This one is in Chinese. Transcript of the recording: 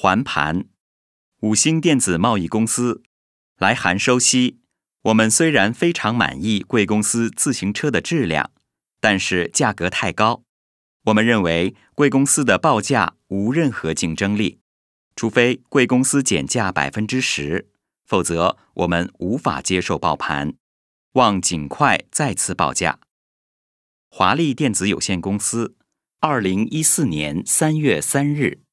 还盘，五星电子贸易公司来函收悉。我们虽然非常满意贵公司自行车的质量，但是价格太高。我们认为贵公司的报价无任何竞争力，除非贵公司减价百分之十，否则我们无法接受报盘。望尽快再次报价。华丽电子有限公司，二零一四年三月三日。